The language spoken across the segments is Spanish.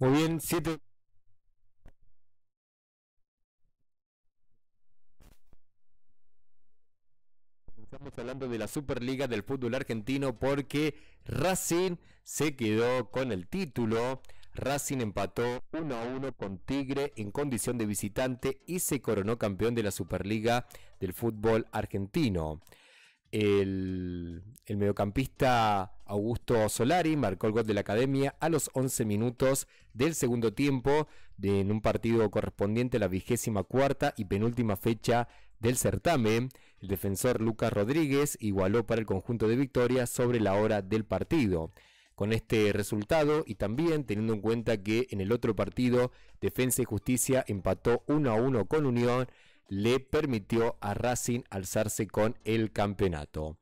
Muy bien, siete. Estamos hablando de la Superliga del fútbol argentino porque Racing se quedó con el título Racing empató 1 a 1 con Tigre en condición de visitante y se coronó campeón de la Superliga del fútbol argentino. El, mediocampista Augusto Solari marcó el gol de la academia a los 11 minutos del segundo tiempo en un partido correspondiente a la vigésima cuarta y penúltima fecha del certamen. El defensor Lucas Rodríguez igualó para el conjunto de victorias sobre la hora del partido con este resultado y también teniendo en cuenta que en el otro partido Defensa y Justicia empató 1 a 1 con Unión, le permitió a Racing alzarse con el campeonato.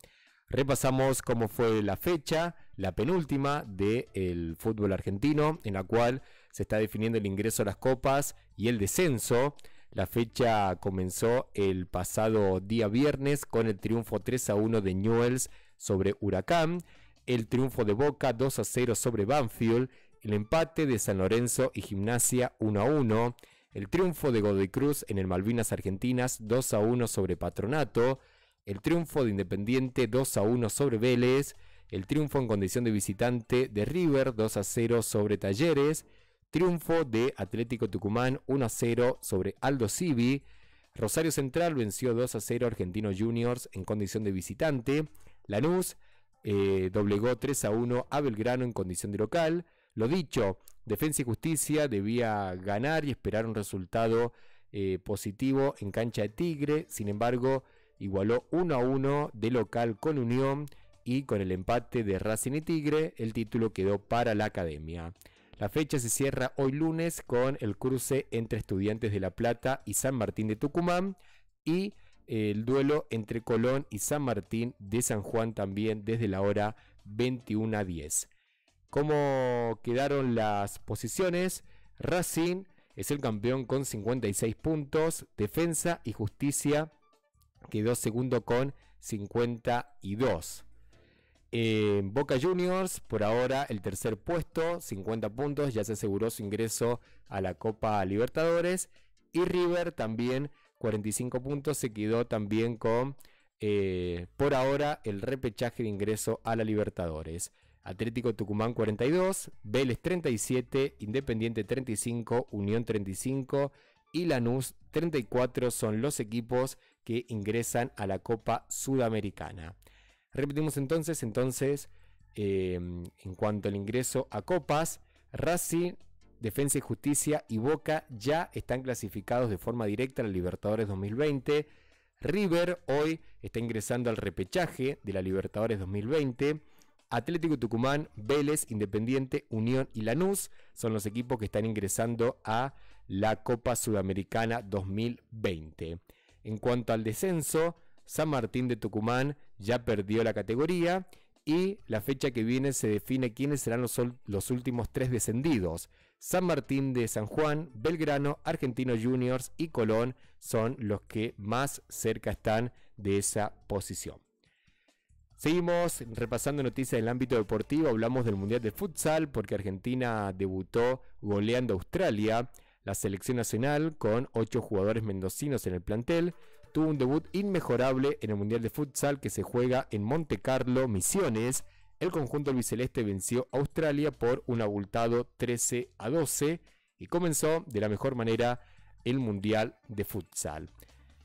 Repasamos cómo fue la fecha, la penúltima del el fútbol argentino, en la cual se está definiendo el ingreso a las copas y el descenso. La fecha comenzó el pasado día viernes con el triunfo 3 a 1 de Newells sobre Huracán el triunfo de Boca 2 a 0 sobre Banfield, el empate de San Lorenzo y Gimnasia 1 a 1, el triunfo de Godoy Cruz en el Malvinas Argentinas 2 a 1 sobre Patronato, el triunfo de Independiente 2 a 1 sobre Vélez, el triunfo en condición de visitante de River 2 a 0 sobre Talleres, triunfo de Atlético Tucumán 1 a 0 sobre Aldo Civi, Rosario Central venció 2 a 0 Argentino Juniors en condición de visitante, Lanús eh, doblegó 3 a 1 a Belgrano en condición de local. Lo dicho, Defensa y Justicia debía ganar y esperar un resultado eh, positivo en cancha de Tigre. Sin embargo, igualó 1 a 1 de local con Unión y con el empate de Racing y Tigre, el título quedó para la academia. La fecha se cierra hoy lunes con el cruce entre Estudiantes de La Plata y San Martín de Tucumán y el duelo entre Colón y San Martín de San Juan también desde la hora 21 a 10. ¿Cómo quedaron las posiciones? Racing es el campeón con 56 puntos, Defensa y Justicia quedó segundo con 52. Boca Juniors, por ahora el tercer puesto, 50 puntos, ya se aseguró su ingreso a la Copa Libertadores. Y River también 45 puntos. Se quedó también con, eh, por ahora, el repechaje de ingreso a la Libertadores. Atlético Tucumán 42, Vélez 37, Independiente 35, Unión 35 y Lanús 34 son los equipos que ingresan a la Copa Sudamericana. Repetimos entonces, entonces, eh, en cuanto al ingreso a copas, Racing Defensa y Justicia y Boca ya están clasificados de forma directa a la Libertadores 2020. River hoy está ingresando al repechaje de la Libertadores 2020. Atlético Tucumán, Vélez, Independiente, Unión y Lanús son los equipos que están ingresando a la Copa Sudamericana 2020. En cuanto al descenso, San Martín de Tucumán ya perdió la categoría y la fecha que viene se define quiénes serán los, los, últimos tres descendidos. San Martín de San Juan, Belgrano, Argentino Juniors y Colón son los que más cerca están de esa posición. Seguimos repasando noticias del ámbito deportivo, hablamos del Mundial de Futsal porque Argentina debutó goleando a Australia, la selección nacional con ocho jugadores mendocinos en el plantel, tuvo un debut inmejorable en el Mundial de Futsal que se juega en Monte Carlo, Misiones. El conjunto albiceleste venció a Australia por un abultado 13 a 12 y comenzó de la mejor manera el Mundial de Futsal.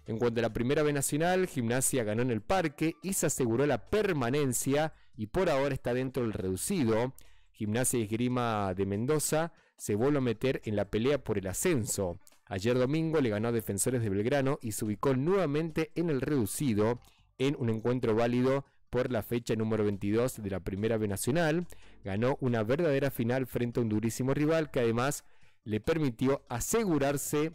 En cuanto a la primera B nacional, Gimnasia ganó en el parque y se aseguró la permanencia y por ahora está dentro del reducido. Gimnasia y Esgrima de Mendoza se vuelve a meter en la pelea por el ascenso. Ayer domingo le ganó a Defensores de Belgrano y se ubicó nuevamente en el reducido en un encuentro válido por la fecha número 22 de la Primera B Nacional. Ganó una verdadera final frente a un durísimo rival que además le permitió asegurarse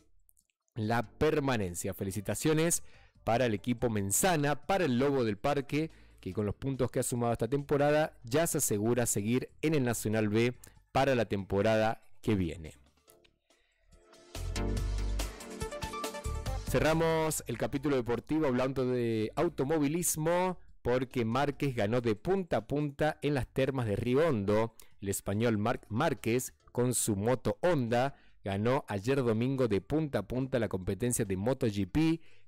la permanencia. Felicitaciones para el equipo Menzana, para el Lobo del Parque, que con los puntos que ha sumado esta temporada ya se asegura seguir en el Nacional B para la temporada que viene. Cerramos el capítulo deportivo hablando de automovilismo porque Márquez ganó de punta a punta en las termas de Riondo. El español Marc Márquez con su moto Honda ganó ayer domingo de punta a punta la competencia de MotoGP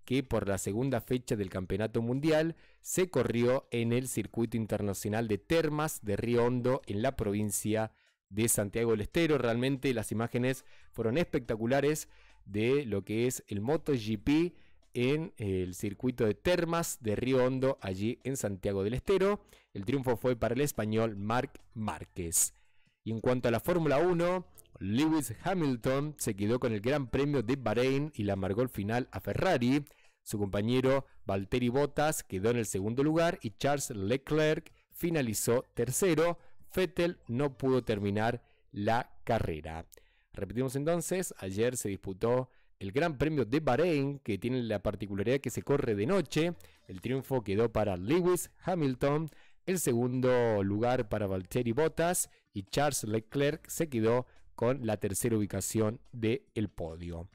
que por la segunda fecha del Campeonato Mundial se corrió en el circuito internacional de Termas de Riondo en la provincia de Santiago del Estero. Realmente las imágenes fueron espectaculares de lo que es el MotoGP en el circuito de Termas de Río Hondo, allí en Santiago del Estero. El triunfo fue para el español Marc Márquez. Y en cuanto a la Fórmula 1, Lewis Hamilton se quedó con el Gran Premio de Bahrein y la amargó el final a Ferrari. Su compañero Valtteri Bottas quedó en el segundo lugar y Charles Leclerc finalizó tercero. Fettel no pudo terminar la carrera. Repetimos entonces, ayer se disputó el Gran Premio de Bahrein, que tiene la particularidad que se corre de noche. El triunfo quedó para Lewis Hamilton, el segundo lugar para Valtteri Bottas y Charles Leclerc se quedó con la tercera ubicación del el podio.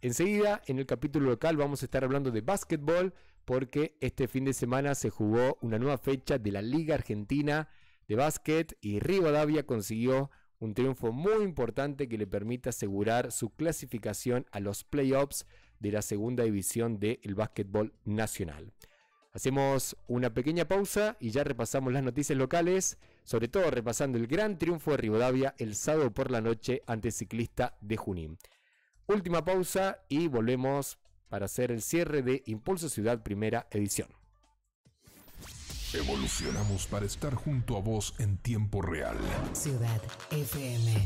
Enseguida, en el capítulo local, vamos a estar hablando de básquetbol, porque este fin de semana se jugó una nueva fecha de la Liga Argentina de Básquet y Rivadavia consiguió un triunfo muy importante que le permite asegurar su clasificación a los playoffs de la segunda división del básquetbol nacional. Hacemos una pequeña pausa y ya repasamos las noticias locales, sobre todo repasando el gran triunfo de Rivadavia el sábado por la noche ante Ciclista de Junín. Última pausa y volvemos para hacer el cierre de Impulso Ciudad Primera Edición. Evolucionamos para estar junto a vos en tiempo real. Ciudad FM.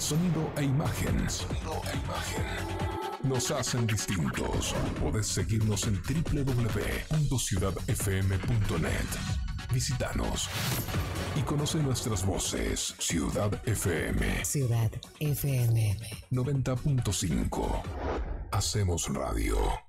Sonido e imágenes. Sonido e imagen. Nos hacen distintos. Podés seguirnos en www.ciudadfm.net. Visítanos y conoce nuestras voces. Ciudad FM. Ciudad FM. 90.5. Hacemos radio.